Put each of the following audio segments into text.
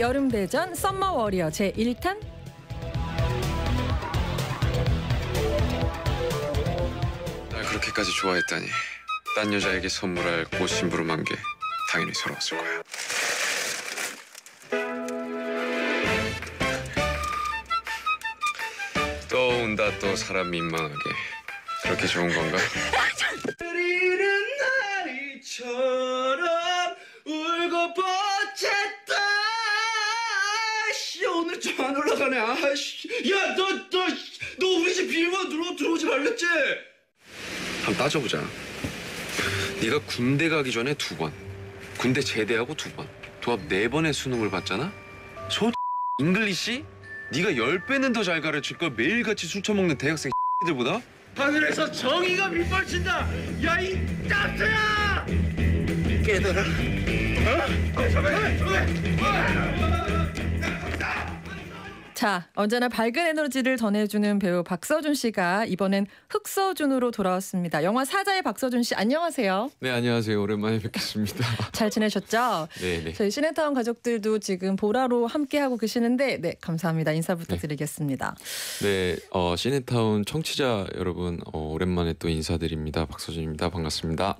여름대전 썸머워리어 제1탄 날 그렇게까지 좋아했다니 딴 여자에게 선물할 꽃심부름한 게 당연히 서러웠을 거야 또 온다 또 사람 민망하게 그렇게 좋은 건가? 안 올라가네 아씨 야너 너 너 우리 집 비밀번호 들어 들어오지 말랬지 한번 따져보자 네가 군대 가기 전에 두번 군대 제대하고 두번 도합 네 번의 수능을 봤잖아 소 잉글리시 네가 열 배는 더 잘 가르칠 걸 매일같이 술 처먹는 대학생 들보다 하늘에서 정의가 밑발친다 야이 따스야 깨달아 어? 어, 저배, 저배, 저 자, 언제나 밝은 에너지를 전해주는 배우 박서준 씨가 이번엔 흑서준으로 돌아왔습니다. 영화 사자의 박서준 씨, 안녕하세요. 네, 안녕하세요. 오랜만에 뵙겠습니다. 잘 지내셨죠? 네, 네. 저희 시네타운 가족들도 지금 보라로 함께하고 계시는데, 네, 감사합니다. 인사 부탁드리겠습니다. 네, 네 어, 시네타운 청취자 여러분, 어, 오랜만에 또 인사드립니다. 박서준입니다. 반갑습니다.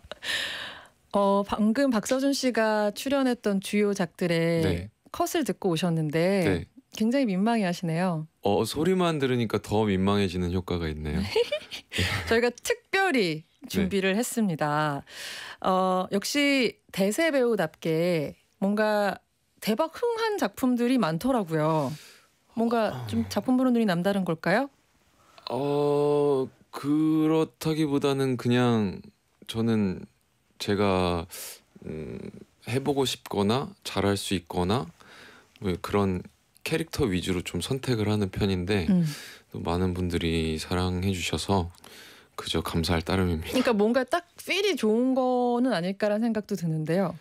어, 방금 박서준 씨가 출연했던 주요 작들의 네. 컷을 듣고 오셨는데, 네. 굉장히 민망해 하시네요. 어, 소리만 들으니까 더 민망해지는 효과가 있네요. 저희가 특별히 준비를 네. 했습니다. 어, 역시 대세 배우답게 뭔가 대박 흥한 작품들이 많더라고요. 뭔가 좀 작품 보는 눈이 남다른 걸까요? 어 그렇다기보다는 그냥 저는 제가 음, 해보고 싶거나 잘할 수 있거나 뭐 그런 캐릭터 위주로 좀 선택을 하는 편인데 음. 또 많은 분들이 사랑해 주셔서 그저 감사할 따름입니다. 그러니까 뭔가 딱 필이 좋은 거는 아닐까라는 생각도 드는데요.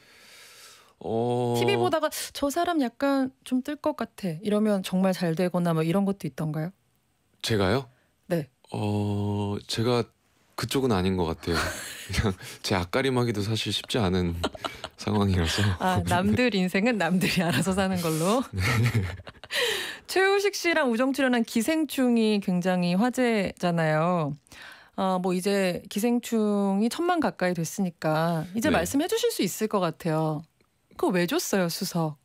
어... TV 보다가 저 사람 약간 좀 뜰 것 같아 이러면 정말 잘 되거나 뭐 이런 것도 있던가요? 제가요? 네. 어 제가 그쪽은 아닌 것 같아요. 그냥 제 앞가림하기도 사실 쉽지 않은 상황이라서. 아 남들 인생은 남들이 알아서 사는 걸로. 네. 최우식 씨랑 우정 출연한 기생충이 굉장히 화제잖아요. 아뭐 어, 이제 기생충이 천만 가까이 됐으니까 이제 네. 말씀해 주실 수 있을 것 같아요. 그거 왜 줬어요 수석?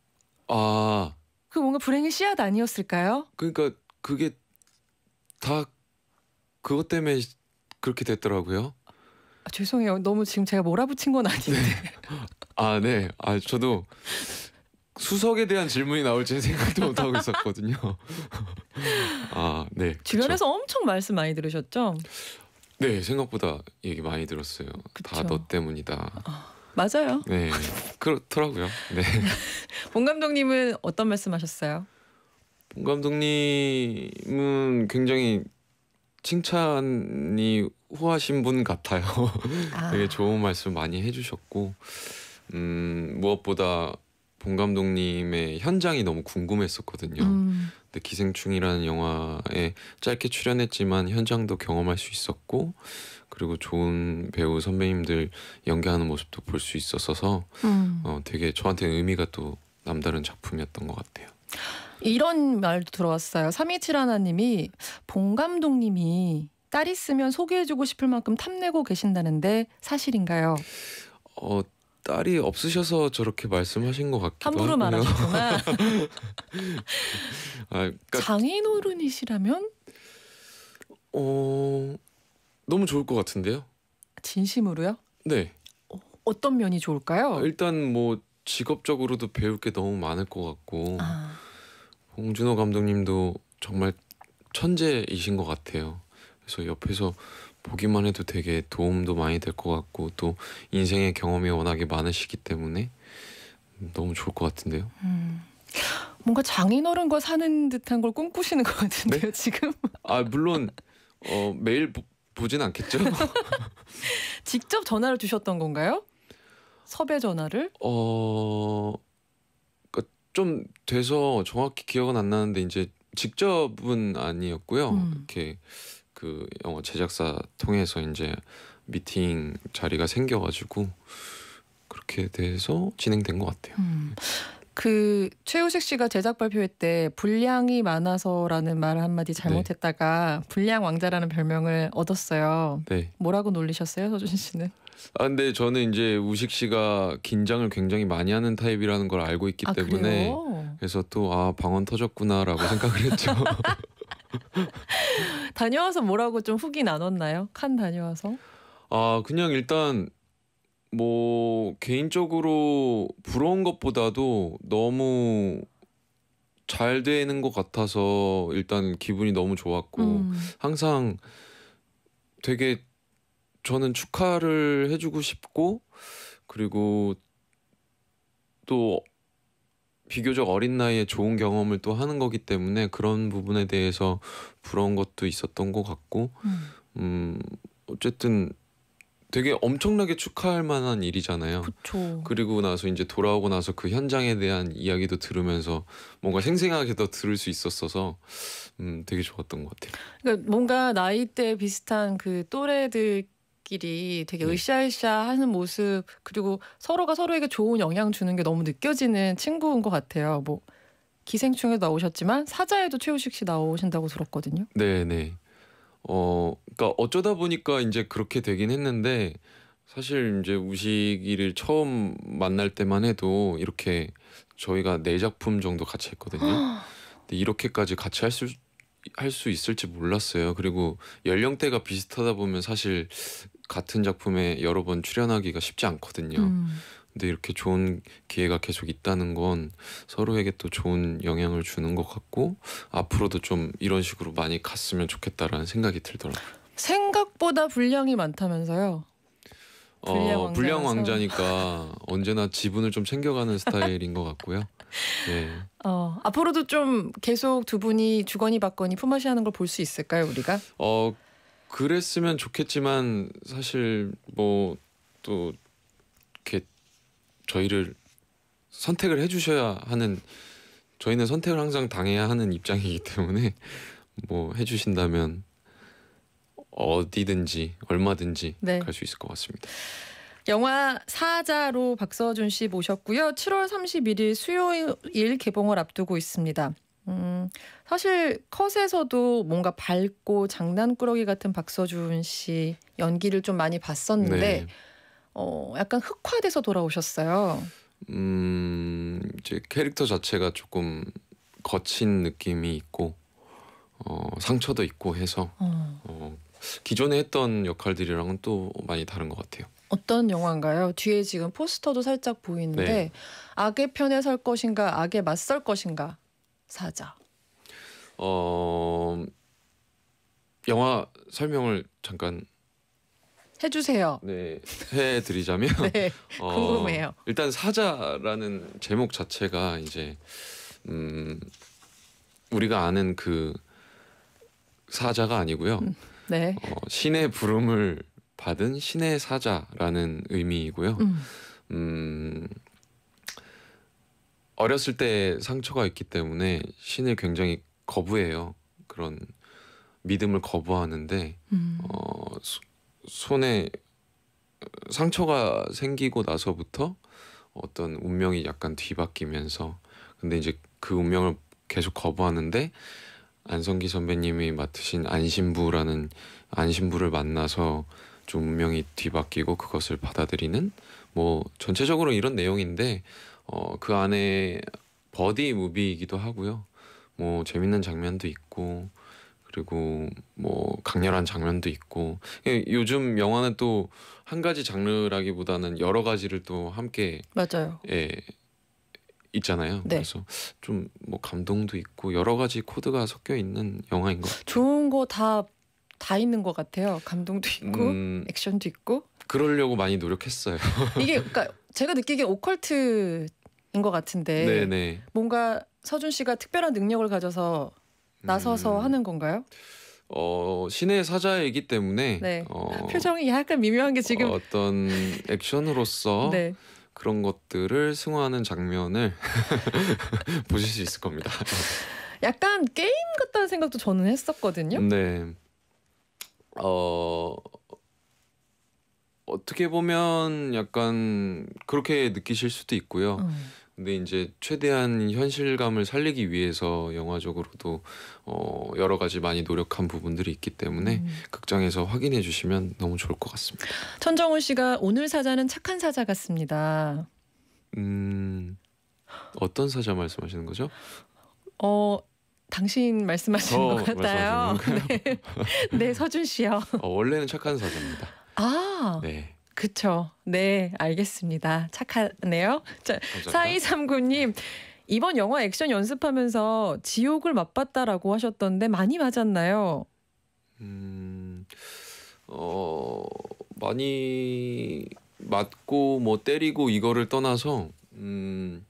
아. 그 뭔가 불행의 씨앗 아니었을까요? 그러니까 그게 다 그것 때문에 그렇게 됐더라고요. 아, 죄송해요. 너무 지금 제가 몰아붙인 건 아닌데. 네. 아 네. 아 저도 수석에 대한 질문이 나올지 생각도 못 하고 있었거든요. 아 네. 주변에서 엄청 말씀 많이 들으셨죠? 네 생각보다 얘기 많이 들었어요. 다 너 때문이다. 아, 맞아요. 네, 그렇더라고요. 네. 봉 감독님은 어떤 말씀하셨어요? 봉 감독님은 굉장히 칭찬이 호하신 분 같아요. 아. 되게 좋은 말씀 많이 해주셨고 음, 무엇보다 봉 감독님의 현장이 너무 궁금했었거든요. 음. 근데 기생충이라는 영화에 짧게 출연했지만 현장도 경험할 수 있었고 그리고 좋은 배우 선배님들 연기하는 모습도 볼 수 있어서 음. 어, 되게 저한테는 의미가 또 남다른 작품이었던 것 같아요. 이런 말도 들어왔어요. 327 하나님이 봉 감독님이 딸 있으면 소개해주고 싶을 만큼 탐내고 계신다는데 사실인가요? 어 딸이 없으셔서 저렇게 말씀하신 것 같기도 함부로 하고요. 말하셨구나. 아, 그러니까, 장인 어른이시라면? 어 너무 좋을 것 같은데요. 진심으로요? 네. 어, 어떤 면이 좋을까요? 일단 뭐 직업적으로도 배울 게 너무 많을 것 같고. 아. 홍준호 감독님도 정말 천재이신 것 같아요. 그래서 옆에서 보기만 해도 되게 도움도 많이 될 것 같고 또 인생의 경험이 워낙에 많으시기 때문에 너무 좋을 것 같은데요. 음. 뭔가 장인어른과 사는 듯한 걸 꿈꾸시는 것 같은데요, 네? 지금? 아 물론 어, 매일 보, 보진 않겠죠. 직접 전화를 주셨던 건가요? 섭외 전화를? 어좀 돼서 정확히 기억은 안 나는데 이제 직접은 아니었고요. 음. 이렇게 그 영화 제작사 통해서 이제 미팅 자리가 생겨가지고 그렇게 돼서 진행된 것 같아요. 음. 그 최우식 씨가 제작 발표회 때불량이 많아서라는 말을 한마디 네. 잘못했다가 네. 분량 왕자라는 별명을 얻었어요. 네. 뭐라고 놀리셨어요, 서준 씨는? 아 근데 저는 이제 우식 씨가 긴장을 굉장히 많이 하는 타입이라는 걸 알고 있기 아, 때문에 그래요? 그래서 또 아 방언 터졌구나라고 생각을 했죠. 다녀와서 뭐라고 좀 후기 나눴나요? 칸 다녀와서? 아 그냥 일단 뭐 개인적으로 부러운 것보다도 너무 잘 되는 것 같아서 일단 기분이 너무 좋았고 음. 항상 되게 저는 축하를 해주고 싶고 그리고 또 비교적 어린 나이에 좋은 경험을 또 하는 거기 때문에 그런 부분에 대해서 부러운 것도 있었던 것 같고 음, 음 어쨌든 되게 엄청나게 축하할 만한 일이잖아요. 그쵸. 그리고 나서 이제 돌아오고 나서 그 현장에 대한 이야기도 들으면서 뭔가 생생하게 더 들을 수 있었어서 음, 되게 좋았던 것 같아요. 그러니까 뭔가 나이대 비슷한 그 또래들 끼리 되게 네. 으쌰으쌰 하는 모습 그리고 서로가 서로에게 좋은 영향 주는 게 너무 느껴지는 친구인 것 같아요. 뭐 기생충에도 나오셨지만 사자에도 최우식 씨 나오신다고 들었거든요. 네, 네. 어 그러니까 어쩌다 보니까 인제 그렇게 되긴 했는데 사실 이제 우식이를 처음 만날 때만 해도 이렇게 저희가 네 작품 정도 같이 했거든요. 아. 근데 이렇게까지 같이 할 수 할 수 있을지 몰랐어요. 그리고 연령대가 비슷하다 보면 사실 같은 작품에 여러 번 출연하기가 쉽지 않거든요. 음. 근데 이렇게 좋은 기회가 계속 있다는 건 서로에게 또 좋은 영향을 주는 것 같고 앞으로도 좀 이런 식으로 많이 갔으면 좋겠다라는 생각이 들더라고요. 생각보다 분량이 많다면서요? 어, 불량 왕자니까 언제나 지분을 좀 챙겨가는 스타일인 것 같고요. 네. 어, 앞으로도 좀 계속 두 분이 주거니 받거니 품앗이하는 걸 볼 수 있을까요, 우리가? 어, 그랬으면 좋겠지만 사실 뭐또 저희를 선택을 해주셔야 하는 저희는 선택을 항상 당해야 하는 입장이기 때문에 뭐 해주신다면 어디든지 얼마든지 네. 갈수 있을 것 같습니다. 영화 사자로 박서준 씨 모셨고요. 7월 31일 수요일 개봉을 앞두고 있습니다. 음, 사실 컷에서도 뭔가 밝고 장난꾸러기 같은 박서준 씨 연기를 좀 많이 봤었는데 네. 어, 약간 흑화돼서 돌아오셨어요. 음, 제 캐릭터 자체가 조금 거친 느낌이 있고 어, 상처도 있고 해서 어. 어, 기존에 했던 역할들이랑은 또 많이 다른 것 같아요. 어떤 영화인가요? 뒤에 지금 포스터도 살짝 보이는데 네. 악의 편에 설 것인가 악에 맞설 것인가 사자. 어 영화 설명을 잠깐 해주세요. 네, 해드리자면 네, 어, 궁금해요. 일단 사자라는 제목 자체가 이제 음, 우리가 아는 그 사자가 아니고요. 음, 네. 어, 신의 부름을 받은 신의 사자라는 의미이고요. 음. 음, 어렸을 때 상처가 있기 때문에 신을 굉장히 거부해요. 그런 믿음을 거부하는데 음. 어, 손에 상처가 생기고 나서부터 어떤 운명이 약간 뒤바뀌면서 근데 이제 그 운명을 계속 거부하는데 안성기 선배님이 맡으신 안심부라는안심부를 만나서 좀 운명이 뒤바뀌고 그것을 받아들이는 뭐 전체적으로 이런 내용인데 어, 그 안에 버디 무비이기도 하고요. 뭐 재밌는 장면도 있고 그리고 뭐 강렬한 장면도 있고 예, 요즘 영화는 또 한 가지 장르라기보다는 여러 가지를 또 함께 맞아요. 예. 있잖아요. 네. 그래서 좀 뭐 감동도 있고 여러 가지 코드가 섞여 있는 영화인 것 같아요. 좋은 거 다다 다 있는 것 같아요. 감동도 있고 음, 액션도 있고. 그러려고 많이 노력했어요. 이게 그러니까 제가 느끼기엔 오컬트인 것 같은데 네네. 네. 뭔가 서준 씨가 특별한 능력을 가져서 나서서 음. 하는 건가요? 어, 신의 사자이기 때문에 네. 어, 표정이 약간 미묘한 게 지금 어떤 액션으로서 네. 그런 것들을 승화하는 장면을 보실 수 있을 겁니다. 약간 게임 같다는 생각도 저는 했었거든요. 네. 어 어떻게 보면 약간 그렇게 느끼실 수도 있고요. 음. 근데 이제 최대한 현실감을 살리기 위해서 영화적으로도 어 여러 가지 많이 노력한 부분들이 있기 때문에 음. 극장에서 확인해 주시면 너무 좋을 것 같습니다. 천정훈 씨가 오늘 사자는 착한 사자 같습니다. 음 어떤 사자 말씀하시는 거죠? 어 당신 말씀하시는 어, 것 같아요. 네. 네 서준 씨요. 어, 원래는 착한 사자입니다. 아. 네. 그쵸. 네, 알겠습니다. 착하네요. 4239님. 이번 영화 액션 연습하면서 지옥을 맛봤다라고 하셨던데 많이 맞았나요? 음, 어, 많이 맞고 뭐 때리고 이거를 떠나서 음,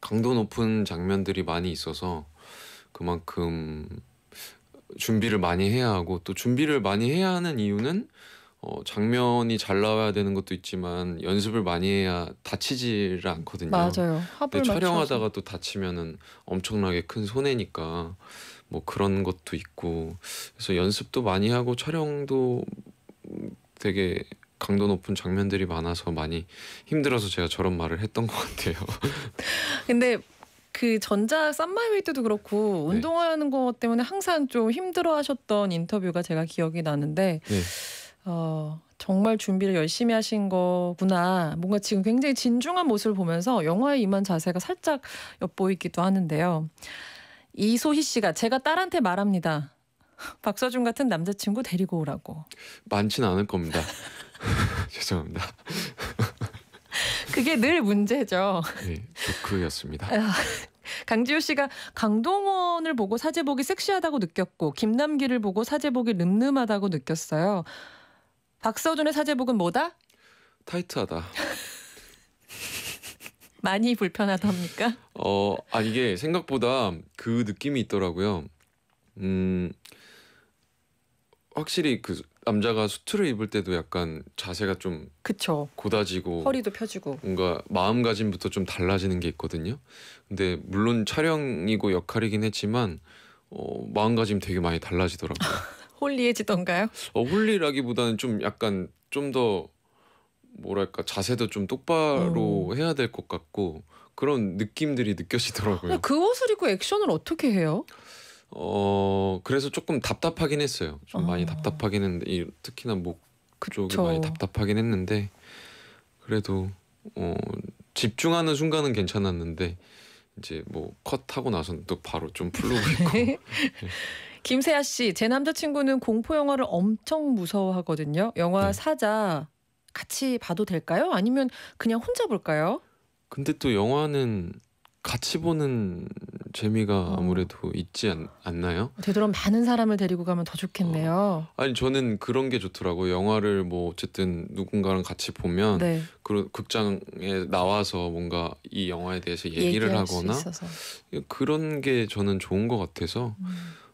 강도 높은 장면들이 많이 있어서 그만큼 준비를 많이 해야 하고 또 준비를 많이 해야 하는 이유는 어, 장면이 잘 나와야 되는 것도 있지만 연습을 많이 해야 다치지를 않거든요. 맞아요. 근데 촬영하다가 또 다치면은 엄청나게 큰 손해니까 뭐 그런 것도 있고 그래서 연습도 많이 하고 촬영도 되게 강도 높은 장면들이 많아서 많이 힘들어서 제가 저런 말을 했던 것 같아요. 근데 그 전작 쌈마이웨이 때도 그렇고 네. 운동하는 것 때문에 항상 좀 힘들어하셨던 인터뷰가 제가 기억이 나는데 네. 어, 정말 준비를 열심히 하신 거구나. 뭔가 지금 굉장히 진중한 모습을 보면서 영화에 임한 자세가 살짝 엿보이기도 하는데요. 이소희 씨가 제가 딸한테 말합니다. 박서준 같은 남자친구 데리고 오라고. 많지는 않을 겁니다. 죄송합니다. 그게 늘 문제죠. 네, 조크였습니다. 아, 강지효 씨가 강동원을 보고 사제복이 섹시하다고 느꼈고 김남기를 보고 사제복이 늠름하다고 느꼈어요. 박서준의 사제복은 뭐다? 타이트하다. 많이 불편하답니까? 어, 아 이게 생각보다 그 느낌이 있더라고요. 음, 확실히 그 남자가 수트를 입을 때도 약간 자세가 좀 그쵸. 고다지고 허리도 펴지고 뭔가 마음가짐부터 좀 달라지는 게 있거든요. 근데 물론 촬영이고 역할이긴 했지만 어, 마음가짐 되게 많이 달라지더라고요. 홀리해지던가요? 어, 홀리라기보다는 좀 약간 좀 더 뭐랄까 자세도 좀 똑바로 오. 어. 해야 될 것 같고 그런 느낌들이 느껴지더라고요. 어, 그 옷을 입고 액션을 어떻게 해요? 어 그래서 조금 답답하긴 했어요. 좀 아. 많이 답답하긴 했는데 특히나 목그 쪽이 많이 답답하긴 했는데 그래도 어, 집중하는 순간은 괜찮았는데 이제 뭐 컷하고 나서는 또 바로 좀 풀리고 있고. 네. 김세아 씨, 제 남자친구는 공포 영화를 엄청 무서워하거든요. 영화 네. 사자 같이 봐도 될까요? 아니면 그냥 혼자 볼까요? 근데 또 영화는 같이 보는 재미가 어. 아무래도 있지 않, 나요 어, 되도록 많은 사람을 데리고 가면 더 좋겠네요. 어, 아니 저는 그런 게 좋더라고. 영화를 뭐 어쨌든 누군가랑 같이 보면 네. 그 극장에 나와서 뭔가 이 영화에 대해서 얘기를 하거나 그런 게 저는 좋은 것 같아서 음.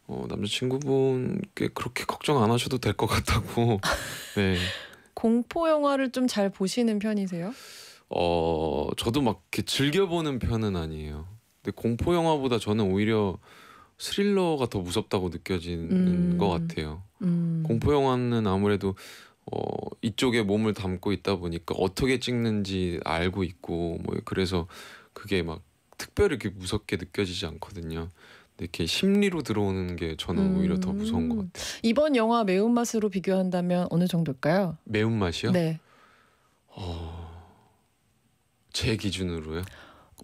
어, 남자친구분께 그렇게 걱정 안 하셔도 될 것 같다고. 네. 공포 영화를 좀 잘 보시는 편이세요? 어, 저도 막 이렇게 즐겨보는 편은 아니에요. 근데 공포 영화보다 저는 오히려 스릴러가 더 무섭다고 느껴지는 음. 것 같아요. 음. 공포 영화는 아무래도 어, 이쪽에 몸을 담고 있다 보니까 어떻게 찍는지 알고 있고 뭐 그래서 그게 막 특별히 이렇게 무섭게 느껴지지 않거든요. 이렇게 심리로 들어오는 게 저는 음. 오히려 더 무서운 것 음. 같아요. 이번 영화 매운맛으로 비교한다면 어느 정도일까요? 매운맛이요? 네. 어... 제 기준으로요?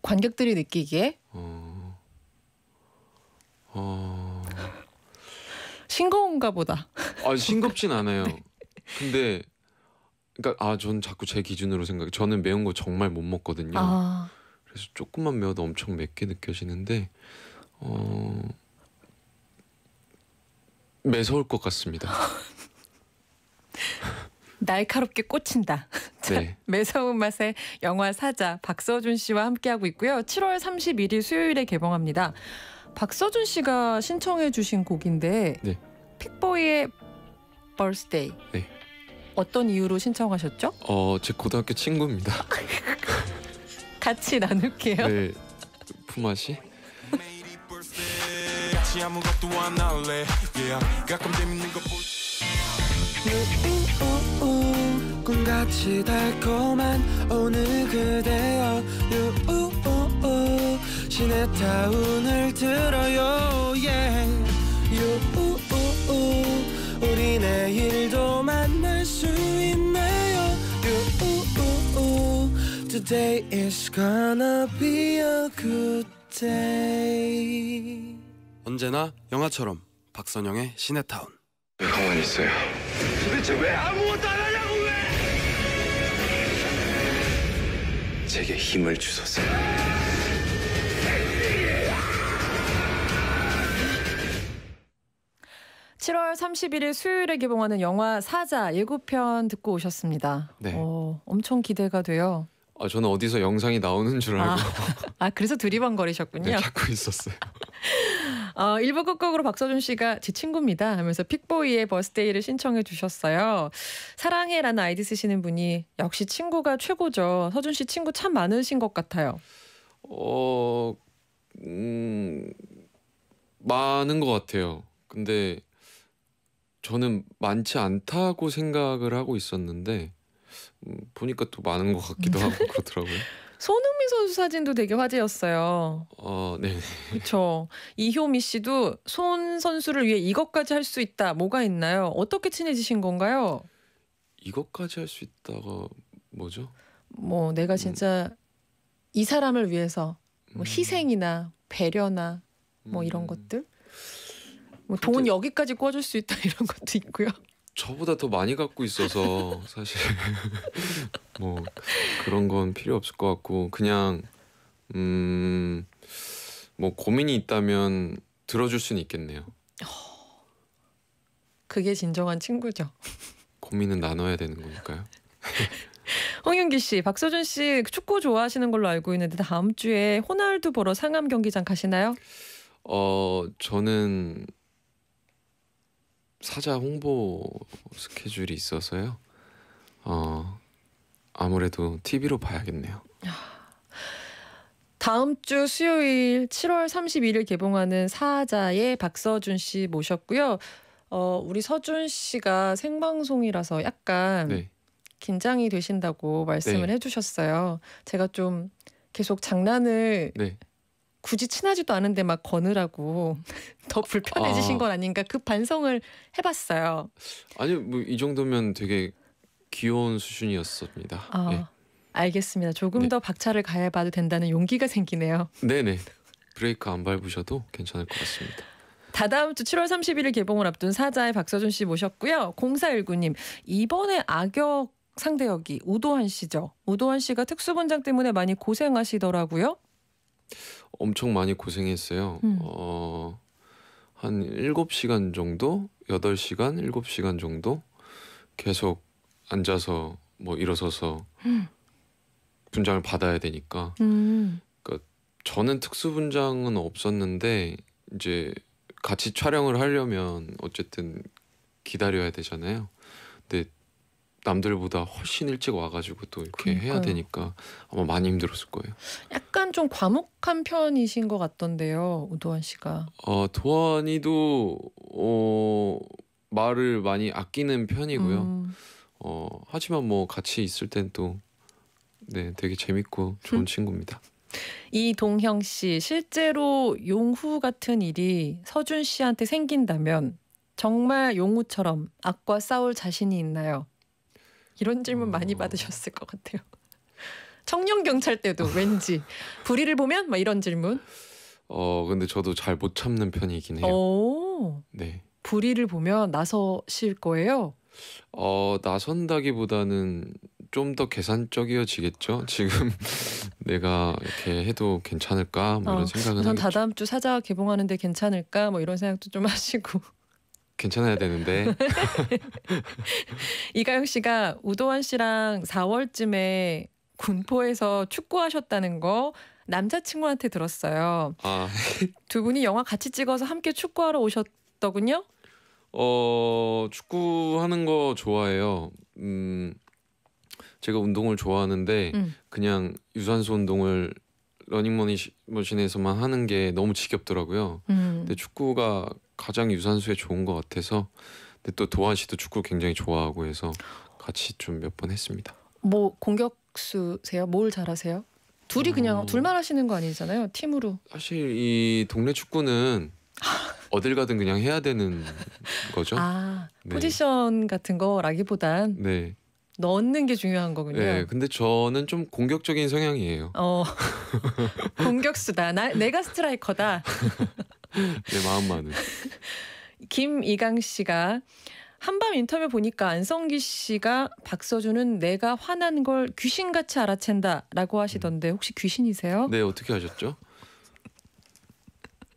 관객들이 느끼기에? 어... 어... 싱거운가 보다. 아 싱겁진 않아요. 네. 근데 그러니까 아전 자꾸 제 기준으로 생각. 저는 매운 거 정말 못 먹거든요. 아. 그래서 조금만 매워도 엄청 맵게 느껴지는데 어, 매서울 것 같습니다. 날카롭게 꽂힌다. 네. 매서운 맛의 영화 사자 박서준 씨와 함께하고 있고요. 7월 31일 수요일에 개봉합니다. 박서준 씨가 신청해 주신 곡인데 네. 픽보이의 벌스데이. 네. 어떤 이유로 신청하셨죠? 어, 제 고등학교 친구입니다. 같이 나눌게요. 네. 품앗이 없이 아무것도 안 할래 Yeah 가끔 재밌는 거 볼... 느낌 꿈같이 달콤한 오늘 그대여 유우우 시내 타운을 들어요 yeah 우리 내일도 만날 수 있나요 Today is gonna be a good day 언제나 영화처럼 박선영의 시네타운 왜 가만히 있어요? 도대체 왜 아무것도 안 하냐고 왜! 제게 힘을 주소서 삼십일일 수요일에 개봉하는 영화 사자 예고편 듣고 오셨습니다. 네. 오, 어, 엄청 기대가 돼요. 아, 저는 어디서 영상이 나오는 줄 알고. 아, 아 그래서 두리번거리셨군요. 네, 찾고 있었어요. 어, 1부 끝곡으로 박서준 씨가 제 친구입니다 하면서 픽보이의 버스데이를 신청해 주셨어요. 사랑해라는 아이디 쓰시는 분이 역시 친구가 최고죠. 서준 씨 친구 참 많으신 것 같아요. 어, 음, 많은 것 같아요. 근데 저는 많지 않다고 생각을 하고 있었는데 음, 보니까 또 많은 것 같기도 하고 그렇더라고요. 손흥민 선수 사진도 되게 화제였어요. 어, 네. 그렇죠. 이효미 씨도 손 선수를 위해 이것까지 할 수 있다. 뭐가 있나요? 어떻게 친해지신 건가요? 이것까지 할 수 있다가 뭐죠? 뭐 내가 진짜 음. 이 사람을 위해서 뭐 음. 희생이나 배려나 뭐 이런 음. 것들 뭐돈 여기까지 꿔줄 수 있다 이런 것도 있고요. 저보다 더 많이 갖고 있어서 사실 뭐 그런 건 필요 없을 것 같고 그냥 음 뭐 고민이 있다면 들어줄 수는 있겠네요. 그게 진정한 친구죠. 고민은 나눠야 되는 거니까요. 홍윤기 씨, 박서준 씨 축구 좋아하시는 걸로 알고 있는데 다음 주에 호날두 보러 상암 경기장 가시나요? 어, 저는 사자 홍보 스케줄이 있어서요. 어 아무래도 TV로 봐야겠네요. 다음 주 수요일 7월 31일 개봉하는 사자의 박서준 씨 모셨고요. 어 우리 서준 씨가 생방송이라서 약간 네. 긴장이 되신다고 말씀을 네. 해주셨어요. 제가 좀 계속 장난을 네. 굳이 친하지도 않은데 막 거느라고 더 불편해지신 아. 건 아닌가 그 반성을 해봤어요. 아니 뭐 이 정도면 되게 귀여운 수준이었습니다. 아, 네. 알겠습니다. 조금 네. 더 박차를 가해봐도 된다는 용기가 생기네요. 네네. 브레이크 안 밟으셔도 괜찮을 것 같습니다. 다다음 주 7월 31일 개봉을 앞둔 사자의 박서준 씨 모셨고요. 0419님 이번에 악역 상대 역이 오도환 씨죠. 오도환 씨가 특수분장 때문에 많이 고생하시더라고요. 엄청 많이 고생했어요. 음. 어, 한 7시간 정도, 8시간, 7시간 정도 계속 앉아서 뭐 일어서서 음. 분장을 받아야 되니까. 음. 그러니까 저는 특수 분장은 없었는데 이제 같이 촬영을 하려면 어쨌든 기다려야 되잖아요. 근데 남들보다 훨씬 일찍 와가지고 또 이렇게 그러니까요. 해야 되니까 아마 많이 힘들었을 거예요. 약간 좀 과묵한 편이신 것 같던데요, 우도환 씨가. 어 도환이도 어 말을 많이 아끼는 편이고요. 음. 어 하지만 뭐 같이 있을 땐또네 되게 재밌고 좋은 음. 친구입니다. 이동형 씨 실제로 용후 같은 일이 서준 씨한테 생긴다면 정말 용후처럼 악과 싸울 자신이 있나요? 이런 질문 많이 음. 받으셨을 것 같아요. 청년 경찰 때도 왠지 불의를 보면 막 이런 질문. 어 근데 저도 잘 못 참는 편이긴 해요. 오, 네. 불의를 보면 나서실 거예요. 어 나선다기보다는 좀 더 계산적이어지겠죠. 지금 내가 이렇게 해도 괜찮을까 뭐 이런 어, 생각은. 우선 다다음 주 사자 개봉하는데 괜찮을까 뭐 이런 생각도 좀 하시고. 괜찮아야 되는데. 이가영 씨가 우도환 씨랑 4월쯤에 군포에서 축구하셨다는 거 남자친구한테 들었어요. 아. 두 분이 영화 같이 찍어서 함께 축구하러 오셨더군요. 어 축구하는 거 좋아해요. 음 제가 운동을 좋아하는데 음. 그냥 유산소 운동을 러닝머신에서만 하는 게 너무 지겹더라고요. 음. 근데 축구가 가장 유산소에 좋은 것 같아서 근데 또 도한 씨도 축구 굉장히 좋아하고 해서 같이 좀 몇 번 했습니다. 뭐 공격수세요? 뭘 잘하세요? 둘이 그냥 음. 둘만 하시는 거 아니잖아요. 팀으로. 사실 이 동네 축구는 어딜 가든 그냥 해야 되는 거죠. 아 네. 포지션 같은 거라기보단 네. 넣는 게 중요한 거군요. 네, 근데 저는 좀 공격적인 성향이에요. 어, 공격수다. 나, 내가 스트라이커다. 내 마음만은. 김이강 씨가 한밤 인터뷰 보니까 안성기 씨가 박서준은 내가 화난 걸 귀신같이 알아챈다라고 하시던데 혹시 귀신이세요? 네 어떻게 하셨죠?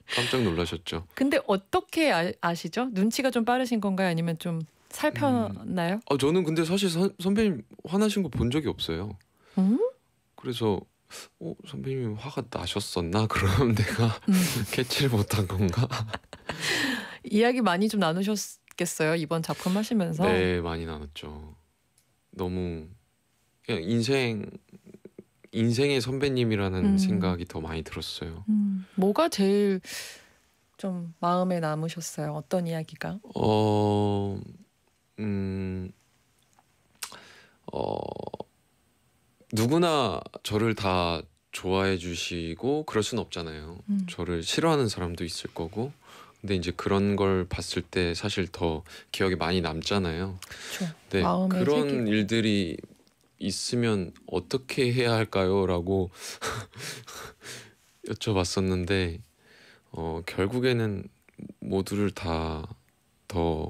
깜짝 놀라셨죠. 근데 어떻게 아, 시죠 눈치가 좀 빠르신 건가요? 아니면 좀 살펴나요? 음. 아 저는 근데 사실 선, 선배님 화나신 거 본 적이 없어요. 음? 그래서 어, 선배님 화가 나셨었나? 그럼 내가 음. 캐치를 못한 건가? 이야기 많이 좀 나누셨겠어요 이번 작품 하시면서. 네 많이 나눴죠. 너무 그냥 인생 인생의 선배님이라는 음. 생각이 더 많이 들었어요. 음. 뭐가 제일 좀 마음에 남으셨어요? 어떤 이야기가? 어, 음, 어. 누구나 저를 다 좋아해 주시고 그럴 수는 없잖아요. 음. 저를 싫어하는 사람도 있을 거고. 근데 이제 그런 걸 봤을 때 사실 더 기억에 많이 남잖아요. 네, 그런 세계. 일들이 있으면 어떻게 해야 할까요?라고 여쭤봤었는데 어, 결국에는 모두를 다더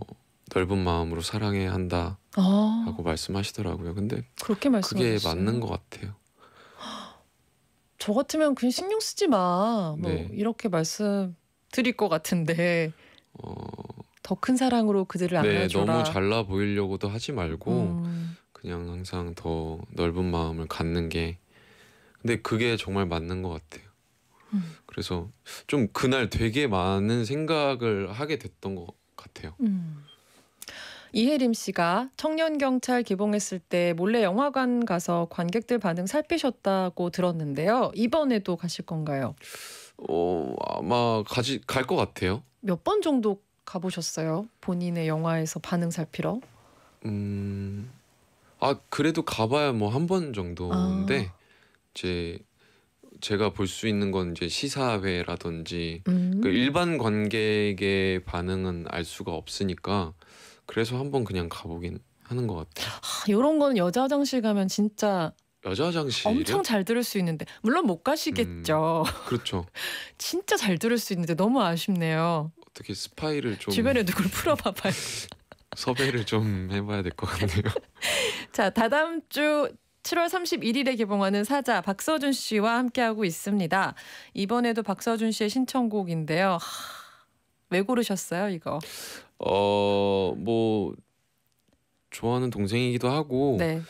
넓은 마음으로 사랑해야 한다라고 아. 말씀하시더라고요. 근데 그렇게 말씀하셨어요. 그게 맞는 것 같아요. 저 같으면 그냥 신경 쓰지 마. 뭐 네. 이렇게 말씀 드릴 것 같은데 어... 더큰 사랑으로 그들을 네, 안아줘라. 너무 잘나 보이려고도 하지 말고 음. 그냥 항상 더 넓은 마음을 갖는 게 근데 그게 정말 맞는 것 같아요. 음. 그래서 좀 그날 되게 많은 생각을 하게 됐던 것 같아요. 음. 이혜림 씨가 청년 경찰 개봉했을 때 몰래 영화관 가서 관객들 반응 살피셨다고 들었는데요. 이번에도 가실 건가요? 어 아마 가지 갈것 같아요. 몇 번 정도 가보셨어요? 본인의 영화에서 반응 살피러? 음. 아 그래도 가봐야 뭐 한 번 정도인데 아. 이제 제가 볼 수 있는 건 이제 시사회라든지 음. 그 일반 관객의 반응은 알 수가 없으니까 그래서 한번 그냥 가보긴 하는 것 같아요. 이런 거 여자 화장실 가면 진짜 여자 화장실 엄청 잘 들을 수 있는데 물론 못 가시겠죠. 음, 그렇죠. 진짜 잘 들을 수 있는데 너무 아쉽네요. 어떻게 스파이를 좀 주변에 누굴 풀어봐봐요. 섭외를 좀 해봐야 될 것 같네요. 자 다다음 주 7월 31일에 개봉하는 사자 박서준 씨와 함께하고 있습니다. 이번에도 박서준 씨의 신청곡인데요. 하, 왜 고르셨어요 이거? 어뭐 좋아하는 동생이기도 하고 네.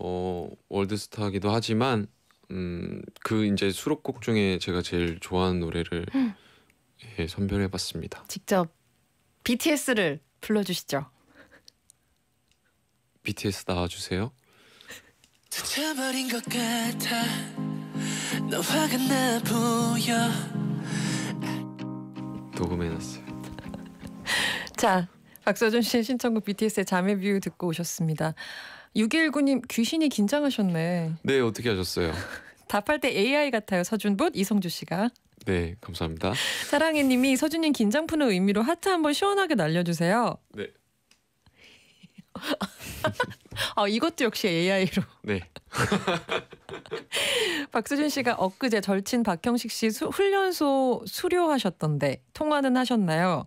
어 월드스타기도 하지만 음 그 이제 수록곡 중에 제가 제일 좋아하는 노래를 음. 예, 선별해봤습니다. 직접 BTS를 불러주시죠. BTS 나와주세요. 녹음해놨어요. 자, 박서준 씨의 신청곡 BTS의 자매뷰 듣고 오셨습니다. 6119님 귀신이 긴장하셨네. 네, 어떻게 하셨어요? 답할 때 AI 같아요. 서준봇 이성주 씨가. 네, 감사합니다. 사랑해 님이 서준님 긴장 푸는 의미로 하트 한번 시원하게 날려 주세요. 네. 아, 이것도 역시 AI로. 네. 박수진 씨가 엊그제 절친 박형식 씨 수, 훈련소 수료하셨던데 통화는 하셨나요?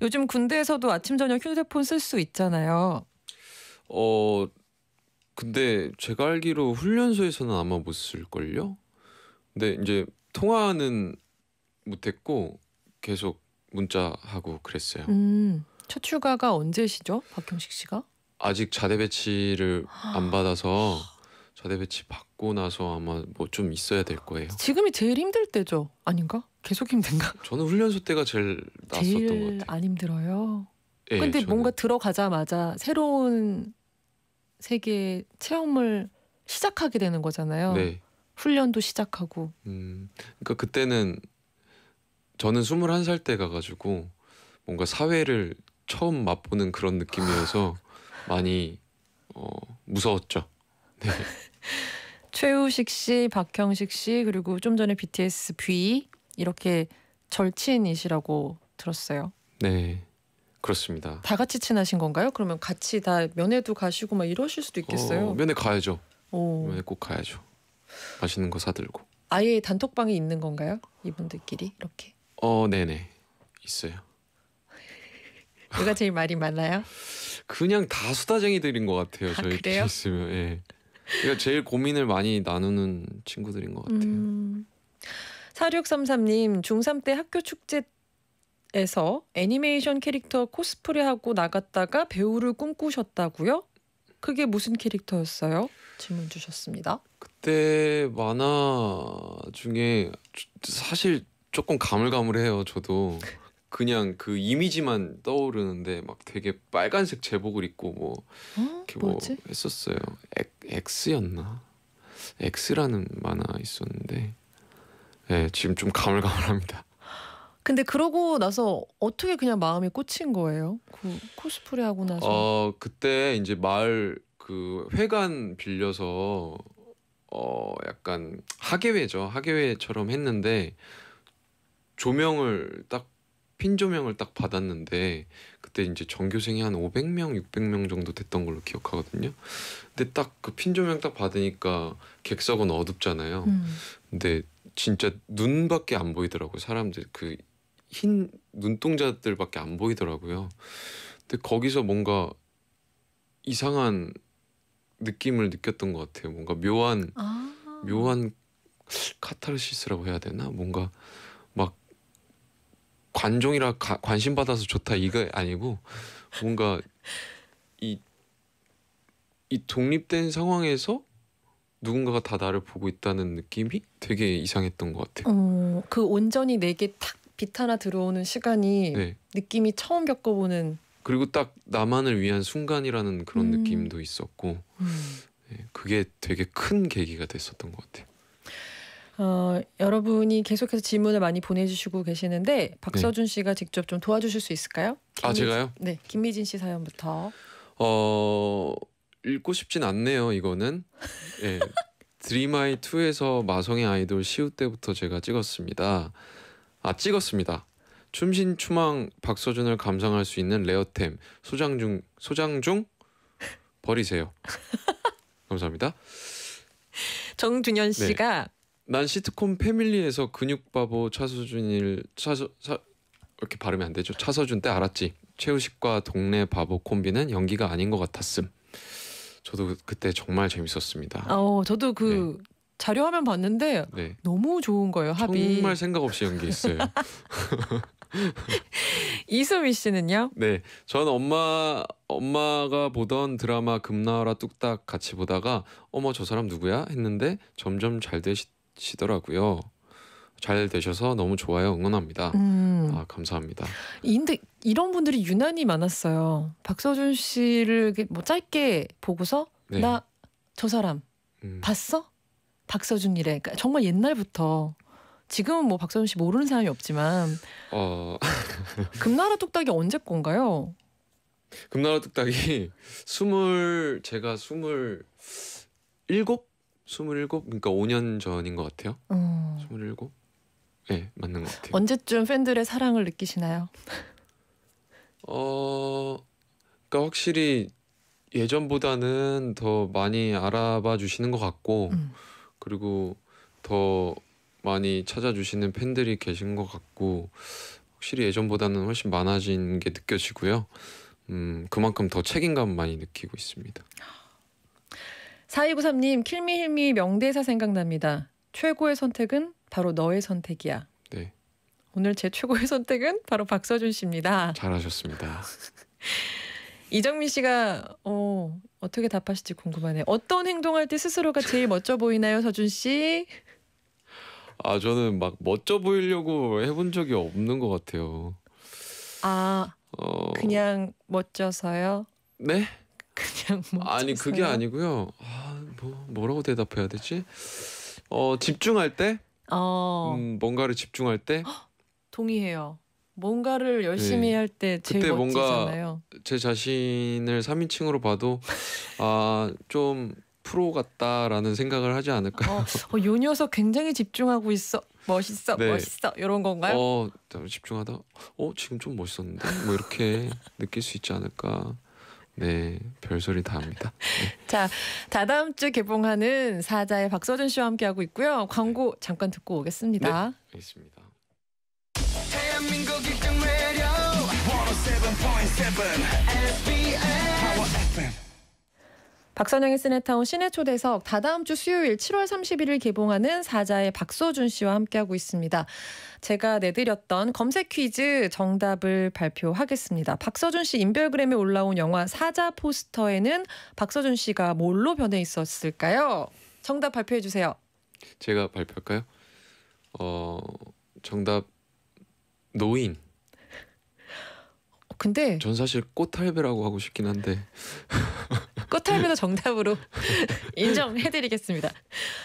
요즘 군대에서도 아침 저녁 휴대폰 쓸 수 있잖아요. 어 근데 제가 알기로 훈련소에서는 아마 못 쓸걸요. 근데 이제 통화는 못했고 계속 문자하고 그랬어요. 음, 첫 휴가가 언제시죠, 박형식 씨가? 아직 자대 배치를 안 받아서 아. 자대 배치 받 받고 나서 아마 뭐 좀 있어야 될 거예요. 지금이 제일 힘들 때죠, 아닌가? 계속 힘든가? 저는 훈련소 때가 제일 낫었던 것 같아요. 안 힘들어요. 네, 근데 저는... 뭔가 들어가자마자 새로운 세계 체험을 시작하게 되는 거잖아요. 네. 훈련도 시작하고. 음, 그러니까 그때는 저는 21살 때 가가지고 뭔가 사회를 처음 맛보는 그런 느낌이어서 많이 어, 무서웠죠. 네. 최우식 씨, 박형식 씨 그리고 좀 전에 BTS B 이렇게 절친이시라고 들었어요. 네. 그렇습니다. 다 같이 친하신 건가요? 그러면 같이 다 면회도 가시고 막 이러실 수도 있겠어요. 어, 면회 가야죠. 오. 면회 꼭 가야죠. 맛있는 거 사들고. 아예 단톡방이 있는 건가요? 이분들끼리 이렇게? 어, 네네 있어요. 누가 제일 말이 많아요? 그냥 다 수다쟁이들인 것 같아요. 아, 저희 그래 있으면 예. 그러 제일 고민을 많이 나누는 친구들인 것 같아요. 음. 4633님 중3 때 학교 축제 에서 애니메이션 캐릭터 코스프레하고 나갔다가 배우를 꿈꾸셨다고요? 그게 무슨 캐릭터였어요? 질문 주셨습니다. 그때 만화 중에 사실 조금 가물가물해요. 저도 그냥 그 이미지만 떠오르는데 막 되게 빨간색 제복을 입고 뭐 어? 이렇뭐 했었어요. 엑스였나? 엑스라는 만화 있었는데 예, 지금 좀 가물가물합니다. 근데 그러고 나서 어떻게 그냥 마음이 꽂힌 거예요? 그 코스프레 하고 나서. 어, 그때 이제 마을 그 회관 빌려서 어 약간 하계회죠. 하계회처럼 했는데 조명을 딱핀 조명을 딱 받았는데 그때 이제 전교생이 한 500명, 600명 정도 됐던 걸로 기억하거든요. 근데 딱 그 핀 조명 딱 받으니까 객석은 어둡잖아요. 음. 근데 진짜 눈밖에 안 보이더라고요. 사람들 그 흰 눈동자들밖에 안 보이더라고요. 근데 거기서 뭔가 이상한 느낌을 느꼈던 것 같아요. 뭔가 묘한 아. 묘한 카타르시스라고 해야 되나? 뭔가 막 관종이라 가, 관심 받아서 좋다 이거 아니고 뭔가 이 이 독립된 상황에서 누군가가 다 나를 보고 있다는 느낌이 되게 이상했던 것 같아요. 어, 그 온전히 내게 탁 비타나 들어오는 시간이 네. 느낌이 처음 겪어보는 그리고 딱 나만을 위한 순간이라는 그런 음. 느낌도 있었고 음. 네, 그게 되게 큰 계기가 됐었던 것 같아요. 어, 여러분이 계속해서 질문을 많이 보내주시고 계시는데 박서준 네. 씨가 직접 좀 도와주실 수 있을까요? 김미, 아 제가요? 네, 김미진 씨 사연부터. 어 읽고 싶진 않네요. 이거는. 예. 드림아이 2에서 마성의 아이돌 시우 때부터 제가 찍었습니다. 아 찍었습니다. 춤신 추망 박서준을 감상할 수 있는 레어템 소장 중 소장 중 버리세요. 감사합니다. 정준현 씨가 네. 난 시트콤 패밀리에서 근육바보 차서준일 차서 차, 이렇게 발음이 안 되죠. 차서준 때 알았지. 최우식과 동네 바보 콤비는 연기가 아닌 것 같았음. 저도 그때 정말 재밌었습니다. 어, 저도 그 네. 자료 화면 봤는데 네. 너무 좋은 거예요. 합이 정말 생각 없이 연기했어요. 이수미 씨는요? 네, 저는 엄마 엄마가 보던 드라마 금나라 뚝딱 같이 보다가 어머 저 사람 누구야 했는데 점점 잘 되시 시더라고요잘 되셔서 너무 좋아요. 응원합니다. 음. 아, 감사합니다. 근데 이런 분들이 유난히 많았어요. 박서준 씨를 뭐 짧게 보고서 네. 나저 사람 음. 봤어? 박서준이래. 그러니까 정말 옛날부터 지금은 뭐 박서준 씨 모르는 사람이 없지만 어... 금나라 뚝딱이 언제 건가요? 금나라 뚝딱이 스물 제가 스물 일곱 스물일곱 그러니까 5년 전인 것 같아요. 어. 스물일예 네, 맞는 것 같아요. 언제쯤 팬들의 사랑을 느끼시나요? 어, 그러니까 확실히 예전보다는 더 많이 알아봐 주시는 것 같고 음. 그리고 더 많이 찾아주시는 팬들이 계신 것 같고 확실히 예전보다는 훨씬 많아진 게 느껴지고요. 음, 그만큼 더 책임감 많이 느끼고 있습니다. 4293님 킬미힐미 명대사 생각납니다. 최고의 선택은 바로 너의 선택이야. 네. 오늘 제 최고의 선택은 바로 박서준 씨입니다. 잘하셨습니다. 이정민 씨가 어, 어떻게 답하실지 궁금하네요. 어떤 행동할 때 스스로가 제일 멋져 보이나요, 서준 씨? 아 저는 막 멋져 보이려고 해본 적이 없는 것 같아요. 아 어... 그냥 멋져서요? 네? 그냥 멈췄어 뭐 아니 그게 아니고요. 아, 뭐 뭐라고 대답해야 되지? 어 집중할 때 어. 음, 뭔가를 집중할 때 동의해요. 뭔가를 열심히 네. 할때 제일 그때 멋지잖아요. 뭔가 제 자신을 3인칭으로 봐도 아좀 프로 같다라는 생각을 하지 않을까. 어, 어, 요 녀석 굉장히 집중하고 있어. 멋있어, 네. 멋있어. 이런 건가요? 어, 집중하다. 어, 지금 좀 멋있었는데. 뭐 이렇게 느낄 수 있지 않을까. 네, 별소리 다 합니다. 네. 자, 다다음 주 개봉하는 사자의 박서준 씨와 함께하고 있고요. 광고 네. 잠깐 듣고 오겠습니다. 네, 알겠습니다. 대한민국 1등 매력 107.7 SB 박선영의 시네타운 시내 초대석 다다음 주 수요일 7월 31일 개봉하는 사자의 박서준 씨와 함께하고 있습니다. 제가 내드렸던 검색 퀴즈 정답을 발표하겠습니다. 박서준 씨 인별그램에 올라온 영화 사자 포스터에는 박서준 씨가 뭘로 변해 있었을까요? 정답 발표해 주세요. 제가 발표할까요? 어 정답 노인. 근데 전 사실 꽃할배라고 하고 싶긴 한데 꽃할매도 정답으로 인정해드리겠습니다.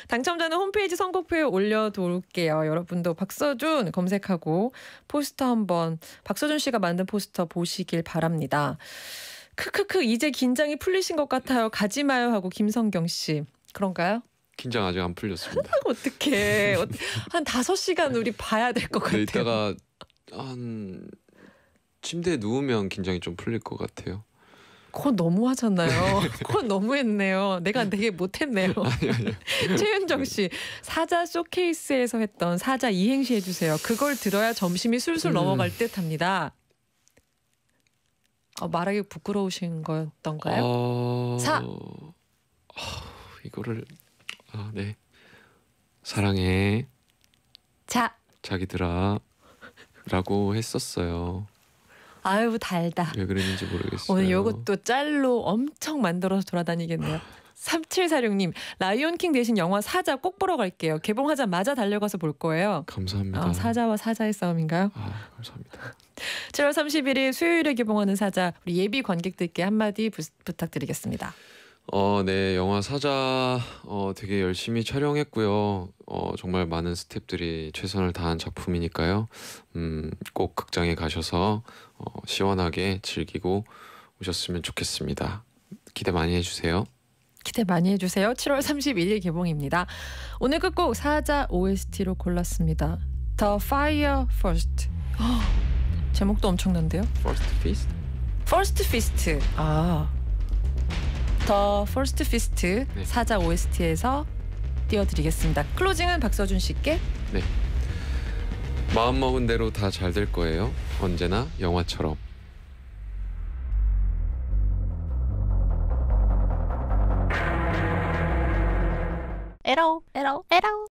당첨자는 홈페이지 선곡표에 올려둘게요. 여러분도 박서준 검색하고 포스터 한번 박서준 씨가 만든 포스터 보시길 바랍니다. 크크크 이제 긴장이 풀리신 것 같아요. 가지 마요 하고 김성경 씨 그런가요? 긴장 아직 안 풀렸습니다. 어떻게 어, 한 5시간 우리 봐야 될 것 같아요. 이따가 한 침대에 누우면 긴장이 좀 풀릴 것 같아요. 코 너무 하셨나요? 코 너무 했네요. 내가 되게 못했네요. 최윤정 씨 사자 쇼케이스에서 했던 사자 이행시 해주세요. 그걸 들어야 점심이 술술 음. 넘어갈 듯합니다. 어, 말하기 부끄러우신 거였던가요? 어... 사 어, 이거를 아, 네 사랑해 자 자기들아라고 했었어요. 아유 달다. 왜 그랬는지 모르겠어요. 오늘 요것도 짤로 엄청 만들어서 돌아다니겠네요. 3746님 아. 라이온킹 대신 영화 사자 꼭 보러 갈게요. 개봉하자마자 달려가서 볼 거예요. 감사합니다. 아, 사자와 사자의 싸움인가요? 아, 감사합니다. 7월 31일 수요일에 개봉하는 사자 우리 예비 관객들께 한마디 부, 부탁드리겠습니다. 어, 네, 영화 사자 어, 되게 열심히 촬영했고요. 어, 정말 많은 스탭들이 최선을 다한 작품이니까요. 음, 꼭 극장에 가셔서 어, 시원하게 즐기고 오셨으면 좋겠습니다. 기대 많이 해주세요. 기대 많이 해주세요. 7월 31일 개봉입니다. 오늘 끝곡 사자 OST로 골랐습니다. The Fire First. 허, 제목도 엄청난데요? First Feast? First Feast. 아. 더 퍼스트 피스트 네. 사자 OST에서 띄워드리겠습니다. 클로징은 박서준 씨께. 네. 마음 먹은 대로 다 잘 될 거예요. 언제나 영화처럼. 에러 에러 에러